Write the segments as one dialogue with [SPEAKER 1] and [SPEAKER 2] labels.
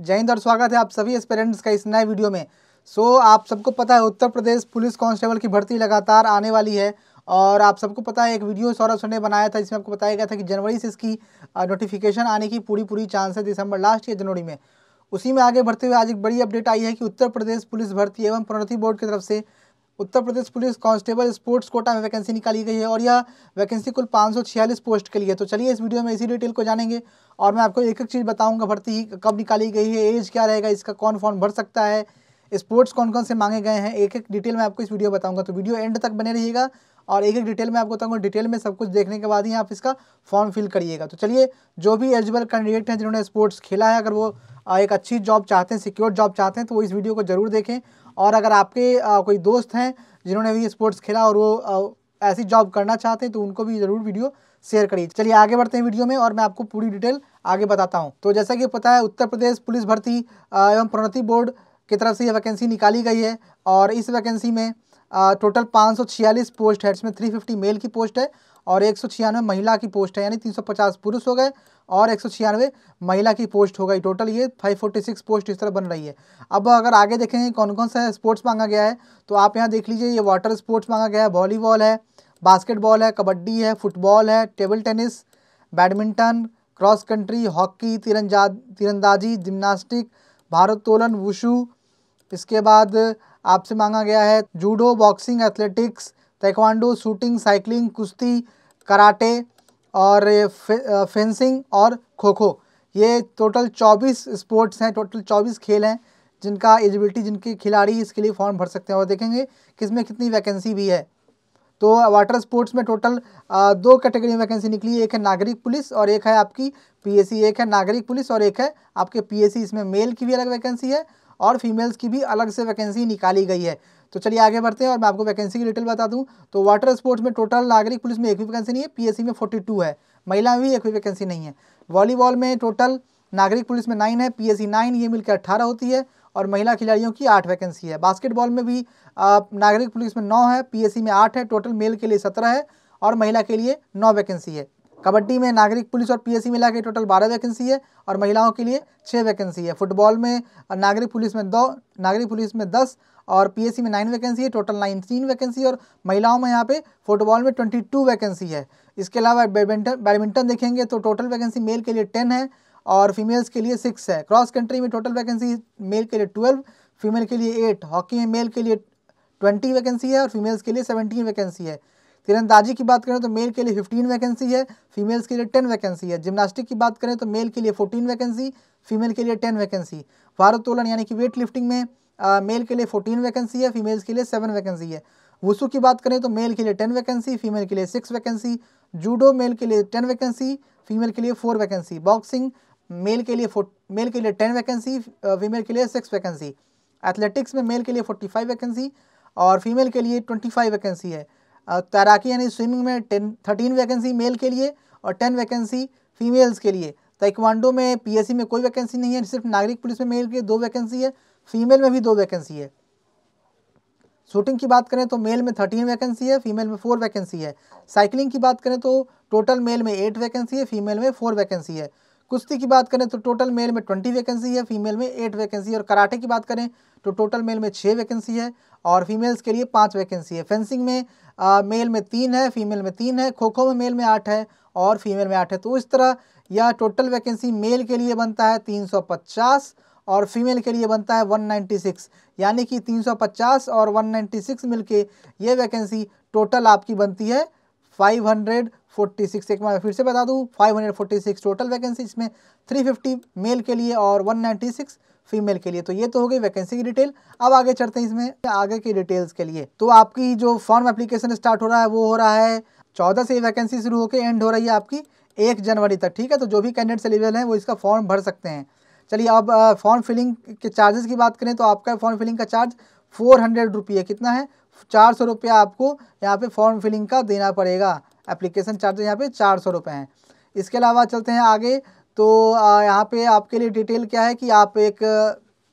[SPEAKER 1] जय हिंद और स्वागत है आप सभी एस्पेरेंट्स का इस नए वीडियो में सो so, आप सबको पता है उत्तर प्रदेश पुलिस कांस्टेबल की भर्ती लगातार आने वाली है और आप सबको पता है एक वीडियो सौरभ सर ने बनाया था जिसमें आपको बताया गया था कि जनवरी से इसकी नोटिफिकेशन आने की पूरी पूरी चांस है दिसंबर लास्ट या जनवरी में उसी में आगे बढ़ते हुए आज एक बड़ी अपडेट आई है कि उत्तर प्रदेश पुलिस भर्ती एवं प्रोन्नति बोर्ड की तरफ से Uttar Pradesh police constable sports quota में वैकेंसी निकाली गई है और यह वैकेंसी कुल पाँच पोस्ट के लिए तो चलिए इस वीडियो में इसी डिटेल को जानेंगे और मैं आपको एक एक चीज़ बताऊंगा भर्ती ही कब निकाली गई है एज क्या रहेगा इसका कौन फॉर्म भर सकता है स्पोर्ट्स कौन कौन से मांगे गए हैं एक एक डिटेल में आपको इस वीडियो बताऊंगा तो वीडियो एंड तक बने रहिएगा और एक एक डिटेल में आपको बताऊंगा डिटेल में सब कुछ देखने के बाद ही आप इसका फॉर्म फिल करिएगा तो चलिए जो भी एलिजिबल कैंडिडेट हैं जिन्होंने स्पोर्ट्स खेला है अगर वो एक अच्छी जॉब चाहते हैं सिक्योर जॉब चाहते हैं तो वो इस वीडियो को जरूर देखें और अगर आपके आ, कोई दोस्त हैं जिन्होंने भी स्पोर्ट्स खेला और वो आ, ऐसी जॉब करना चाहते हैं तो उनको भी ज़रूर वीडियो शेयर करिए चलिए आगे बढ़ते हैं वीडियो में और मैं आपको पूरी डिटेल आगे बताता हूँ तो जैसा कि पता है उत्तर प्रदेश पुलिस भर्ती एवं प्रोन्नति बोर्ड की तरफ से ये वैकेंसी निकाली गई है और इस वैकेंसी में टोटल पाँच पोस्ट है इसमें 350 मेल की पोस्ट है और एक महिला की पोस्ट है यानी 350 पुरुष हो गए और एक महिला की पोस्ट हो गई टोटल ये 546 पोस्ट इस तरह बन रही है अब अगर आगे देखें कौन कौन सा स्पोर्ट्स मांगा गया है तो आप यहाँ देख लीजिए ये वाटर स्पोर्ट्स मांगा गया है वॉलीबॉल है बास्केटबॉल है कबड्डी है फुटबॉल है table tennis badminton cross country hockey तिरंजा तिरंदाजी जिम्नास्टिक भारोत्तोलन वुशू इसके बाद आपसे मांगा गया है judo boxing athletics taekwondo shooting cycling कुश्ती कराटे और फे, फेंसिंग और खो खो ये टोटल 24 स्पोर्ट्स हैं टोटल 24 खेल हैं जिनका एलिजिबिलिटी जिनके खिलाड़ी इसके लिए फॉर्म भर सकते हैं और देखेंगे कि इसमें कितनी वैकेंसी भी है तो वाटर स्पोर्ट्स में टोटल दो कैटेगरी में वैकेंसी निकली एक है नागरिक पुलिस और एक है आपकी पीएससी एक है नागरिक पुलिस और एक है आपके पीएससी इसमें मेल की भी अलग वैकेंसी है और फीमेल्स की भी अलग से वैकेंसी निकाली गई है तो चलिए आगे बढ़ते हैं और मैं आपको वैकेंसी की डिटेल बता दूं तो वाटर स्पोर्ट्स में टोटल नागरिक पुलिस में एक भी वैकेंसी नहीं है पीएससी में 42 है महिला में भी एक भी वैकेंसी नहीं है वॉलीबॉल में टोटल नागरिक पुलिस में नाइन है पी एस ये मिलकर अट्ठारह होती है और महिला खिलाड़ियों की आठ वैकेंसी है बास्केटबॉल में भी नागरिक पुलिस में नौ है पी में आठ है टोटल मेल के लिए सत्रह है और महिला के लिए नौ वैकेंसी है कबड्डी में नागरिक पुलिस और पीएससी मिला के टोटल बारह वैकेंसी है और महिलाओं के लिए छः वैकेंसी है फुटबॉल में नागरिक पुलिस में दो नागरिक पुलिस में दस और पीएससी में नाइन वैकेंसी है टोटल नाइनटीन वैकेंसी और महिलाओं में यहाँ पे फुटबॉल में ट्वेंटी टू वैकेंसी है इसके अलावा बैडमिंटन बैडमिंटन देखेंगे तो टोटल वैकेंसी मेल के लिए टेन है और फीमेल्स के लिए सिक्स है क्रॉस कंट्री में टोटल वैकेंसी मेल के लिए ट्वेल्व फीमेल के लिए एट हॉकी में मेल के लिए ट्वेंटी वैकेंसी है और फीमेल्स के लिए सेवेंटीन वैकेंसी है तीरंदाजी की बात करें तो मेल के लिए फिफ्टीन वैकेंसी है फीमेल्स के लिए टेन वैकेंसी है जिमनास्टिक की बात करें तो मेल के लिए फोर्टीन वैकेंसी फीमेल के लिए टेन वैकेंसी भारोत्तोलन यानी कि वेट लिफ्टिंग में आ, मेल के लिए फोर्टीन वैकेंसी है फीमेल्स के लिए सेवन वैकेंसी है वुसू की बात करें तो मेल के लिए टेन वैकेंसी फीमेल के लिए सिक्स वैकेंसी जूडो मेल के लिए टेन वैकेंसी फीमेल के लिए फोर वैकेंसी बॉक्सिंग मेल के लिए मेल के लिए टेन वैकेंसी फीमेल के लिए सिक्स वैकेंसी एथलेटिक्स में मेल के लिए फोर्टी फाइव वैकेंसी और फीमेल के लिए ट्वेंटी फाइव वैकेंसी है तैराकी यानी स्विमिंग में टेन थर्टीन वैकेंसी मेल के लिए और टेन वैकेंसी फीमेल्स के लिए ताइक्वांडो में पीएससी में कोई वैकेंसी नहीं है सिर्फ नागरिक पुलिस में मेल के दो वैकेंसी है फीमेल में भी दो वैकेंसी है शूटिंग की बात करें तो मेल में थर्टीन वैकेंसी है फीमेल में फोर वैकेंसी है साइकिलिंग की बात करें तो टोटल मेल में एट वैकेंसी है फीमेल में फोर वैकेंसी है कुश्ती की बात करें तो टोटल मेल में ट्वेंटी वैकेंसी है फीमेल में एट वैकेंसी और कराटे की बात करें तो टोटल मेल में छः वैकेंसी है और फीमेल्स के लिए पाँच वैकेंसी है फेंसिंग में आ, मेल में तीन है फीमेल में तीन है खो खो में मेल में आठ है और फीमेल में आठ है तो इस तरह यह टोटल वैकेंसी मेल के लिए बनता है तीन सौ पचास और फीमेल के लिए बनता है 196 यानी कि 350 और 196 मिलके ये वैकेंसी टोटल आपकी बनती है 546 एक बार फिर से बता दूँ 546 टोटल वैकेंसी इसमें 350 मेल के लिए और 196 फीमेल के लिए तो ये तो हो गई वैकेंसी की डिटेल अब आगे चढ़ते हैं इसमें आगे की डिटेल्स के लिए तो आपकी जो फॉर्म एप्लीकेशन स्टार्ट हो रहा है वो हो रहा है चौदह से वैकेंसी शुरू होकर एंड हो रही है आपकी एक जनवरी तक ठीक है तो जो भी कैंडिडेट्स एलिजिबल हैं वो इसका फॉर्म भर सकते हैं चलिए अब फॉर्म फिलिंग के चार्जेस की बात करें तो आपका फॉर्म फिलिंग का चार्ज फोर हंड्रेड रुपये कितना है चार सौ रुपया आपको यहाँ पे फॉर्म फिलिंग का देना पड़ेगा एप्लीकेशन चार्ज यहाँ पे चार सौ रुपये हैं इसके अलावा चलते हैं आगे तो यहाँ पे आपके लिए डिटेल क्या है कि आप एक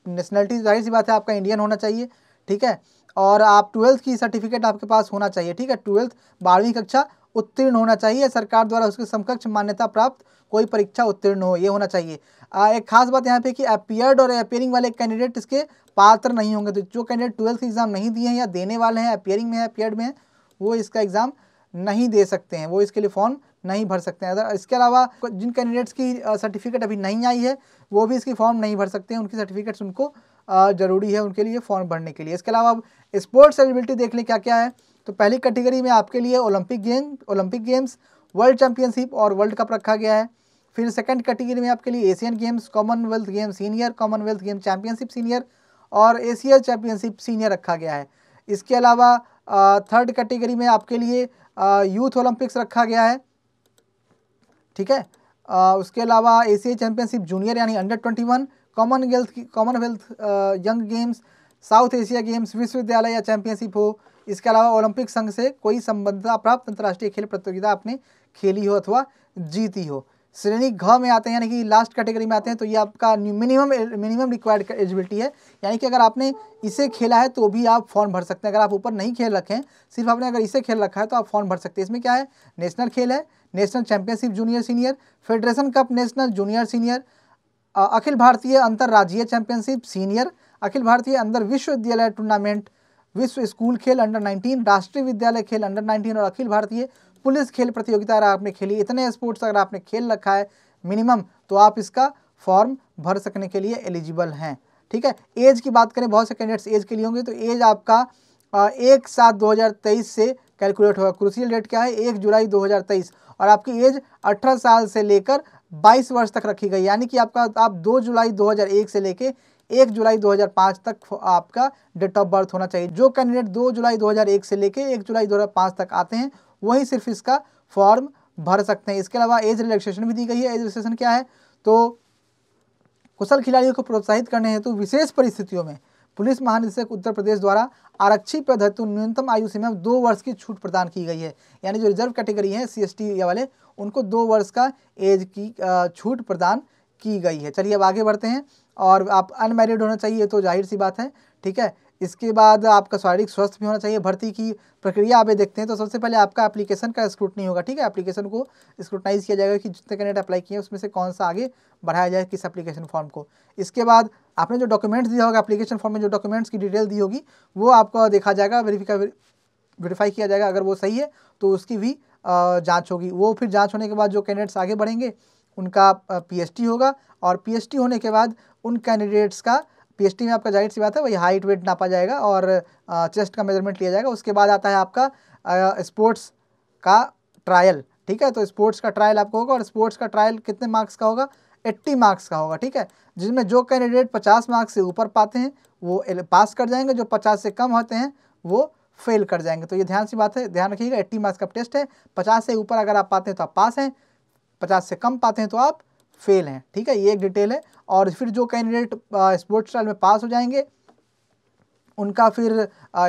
[SPEAKER 1] नेशनलिटी जाहिर सी बात है आपका इंडियन होना चाहिए ठीक है और आप ट्वेल्थ की सर्टिफिकेट आपके पास होना चाहिए ठीक है ट्वेल्थ बारहवीं कक्षा उत्तीर्ण होना चाहिए सरकार द्वारा उसके समकक्ष मान्यता प्राप्त कोई परीक्षा उत्तीर्ण हो ये होना चाहिए आ, एक खास बात यहाँ पे कि अपियर्ड और अपियरिंग वाले कैंडिडेट इसके पात्र नहीं होंगे तो जो कैंडिडेट ट्वेल्थ एग्ज़ाम नहीं दिए हैं या देने वाले हैं अपियरिंग में है अपियर्ड में है वो इसका एग्ज़ाम नहीं दे सकते हैं वो इसके लिए फॉर्म नहीं भर सकते हैं अगर इसके अलावा जिन कैंडिडेट्स की सर्टिफिकेट अभी नहीं आई है वो भी इसकी फॉर्म नहीं भर सकते हैं उनकी सर्टिफिकेट्स उनको ज़रूरी है उनके लिए फॉर्म भरने के लिए इसके अलावा अब स्पोर्ट्स एलिबिलिटी देख लें क्या क्या है तो पहली कैटेगरी में आपके लिए Olympic game Olympic games world championship और वर्ल्ड कप रखा गया है फिर सेकंड कैटेगरी में आपके लिए Asian games Commonwealth game senior Commonwealth game championship senior और एशिया चैंपियनशिप सीनियर रखा गया है इसके अलावा थर्ड कैटेगरी में आपके लिए यूथ ओलंपिक्स रखा गया है ठीक है आ, उसके अलावा एशिया चैंपियनशिप जूनियर यानी under twenty one Commonwealth Commonwealth young games South Asia games विश्वविद्यालय या चैंपियनशिप हो इसके अलावा ओलंपिक संघ से कोई संबद्धता प्राप्त अंतर्राष्ट्रीय खेल प्रतियोगिता आपने खेली हो अथवा जीती हो श्रेणी घ में आते हैं यानी कि लास्ट कैटेगरी में आते हैं तो ये आपका मिनिमम मिनिमम रिक्वायर्ड एलिजिबिलिटी है यानी कि अगर आपने इसे खेला है तो भी आप फॉर्म भर सकते हैं अगर आप ऊपर नहीं खेल रखें सिर्फ आपने अगर इसे खेल रखा है तो आप फॉर्म भर सकते हैं इसमें क्या है नेशनल खेल है national championship junior senior federation cup national junior senior अखिल भारतीय अंतर्राज्यीय चैंपियनशिप सीनियर अखिल भारतीय अंदर विश्वविद्यालय टूर्नामेंट विश्व स्कूल खेल अंडर 19 राष्ट्रीय विद्यालय खेल अंडर 19 और अखिल भारतीय पुलिस खेल प्रतियोगिता अगर आपने खेली इतने स्पोर्ट्स अगर आपने खेल रखा है मिनिमम तो आप इसका फॉर्म भर सकने के लिए एलिजिबल हैं ठीक है एज की बात करें बहुत से कैंडिडेट्स एज के लिए होंगे तो एज आपका एक सात 2023 से कैलकुलेट होगा क्रूसियल डेट क्या है एक जुलाई 2023 और आपकी एज अठारह साल से लेकर बाईस वर्ष तक रखी गई यानी कि आपका आप दो जुलाई 2001 से लेकर एक जुलाई 2005 तक आपका डेट ऑफ बर्थ होना चाहिए जो कैंडिडेट दो जुलाई 2001 से लेके एक जुलाई 2005 तक आते हैं वही सिर्फ इसका फॉर्म भर सकते हैं इसके अलावा एज रिलैक्सेशन भी दी गई है एज रिलैक्सेशन क्या है तो कुशल खिलाड़ियों को प्रोत्साहित करने हेतु तो विशेष परिस्थितियों में पुलिस महानिदेशक उत्तर प्रदेश द्वारा आरक्षी पद हेतु न्यूनतम आयु सीमा दो वर्ष की छूट प्रदान की गई है यानी जो रिजर्व कैटेगरी है सी एस वाले उनको दो वर्ष का एज की छूट प्रदान की गई है चलिए अब आगे बढ़ते हैं और आप अनमेरिड होना चाहिए तो जाहिर सी बात है ठीक है इसके बाद आपका शारीरिक स्वस्थ भी होना चाहिए भर्ती की प्रक्रिया आप देखते हैं तो सबसे पहले आपका एप्लीकेशन का स्क्रूटनी होगा ठीक है एप्लीकेशन को स्क्रूटनाइज किया जाएगा कि जितने कैंडिडेट अप्लाई किए उसमें से कौन सा आगे बढ़ाया जाए किस एप्लीकेशन फॉर्म को इसके बाद आपने जो डॉक्यूमेंट्स दिया होगा एप्लीकेशन फॉर्म में जो डॉक्यूमेंट्स की डिटेल दी होगी वो आपको देखा जाएगा वेरीफिका वेरीफाई किया जाएगा अगर वो सही है तो उसकी भी जाँच होगी वो फिर जाँच होने के बाद जो कैंडिडेट्स आगे बढ़ेंगे उनका पी होगा और पी होने के बाद उन कैंडिडेट्स का टीएसटी में आपका जाहिर सी बात है वही हाइट वेट नापा जाएगा और चेस्ट का मेजरमेंट लिया जाएगा उसके बाद आता है आपका स्पोर्ट्स का ट्रायल ठीक है तो स्पोर्ट्स का ट्रायल आपको होगा और स्पोर्ट्स का ट्रायल कितने मार्क्स का होगा 80 मार्क्स का होगा ठीक है जिसमें जो कैंडिडेट 50 मार्क्स से ऊपर पाते हैं वो पास कर जाएंगे जो 50 से कम होते हैं वो फेल कर जाएंगे तो ये ध्यान सी बात है ध्यान रखिएगा एट्टी मार्क्स का टेस्ट है पचास से ऊपर अगर आप पाते हैं तो आप पास हैं पचास से कम पाते हैं तो आप फेल हैं ठीक है ये एक डिटेल है और फिर जो कैंडिडेट स्पोर्ट्स ट्रायल में पास हो जाएंगे उनका फिर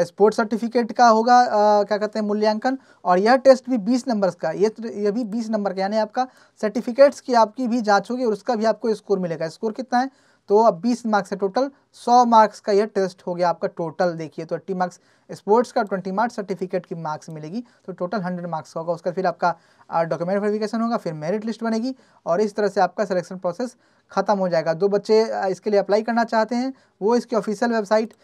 [SPEAKER 1] स्पोर्ट्स सर्टिफिकेट का होगा आ, क्या कहते हैं मूल्यांकन और यह टेस्ट भी 20 नंबर का ये तो, ये भी 20 नंबर का यानी आपका सर्टिफिकेट्स की आपकी भी जाँच होगी और उसका भी आपको स्कोर मिलेगा स्कोर कितना है तो अब 20 मार्क्स है टोटल 100 मार्क्स का यह टेस्ट हो गया आपका टोटल देखिए तो 80 मार्क्स स्पोर्ट्स का 20 मार्क्स सर्टिफिकेट की मार्क्स मिलेगी तो टोटल 100 मार्क्स का होगा उसका फिर आपका डॉक्यूमेंट वेरिफिकेशन होगा फिर मेरिट लिस्ट बनेगी और इस तरह से आपका सिलेक्शन प्रोसेस खत्म हो जाएगा जो बच्चे इसके लिए अप्लाई करना चाहते हैं वो इसकी official website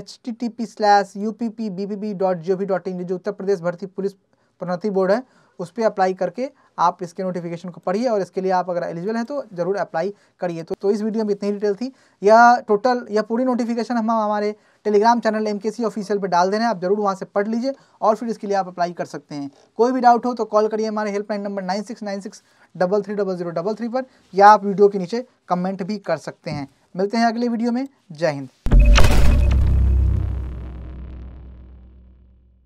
[SPEAKER 1] H T T P slash U P P B P B dot G O V dot I N Uttar प्रदेश भर्ती पुलिस प्रोन्नति बोर्ड है उस पर अप्लाई करके आप इसके नोटिफिकेशन को पढ़िए और इसके लिए आप अगर एलिजिबल हैं तो ज़रूर अप्लाई करिए तो, तो इस वीडियो में इतनी डिटेल थी या टोटल या पूरी नोटिफिकेशन हम हमारे Telegram channel M K official पर डाल दे रहे हैं आप जरूर वहाँ से पढ़ लीजिए और फिर इसके लिए आप अप्लाई कर सकते हैं कोई भी डाउट हो तो कॉल करिए हमारे helpline number nine six nine six double three double zero double three पर या आप वीडियो के नीचे कमेंट भी कर सकते हैं मिलते हैं अगले वीडियो में जय हिंद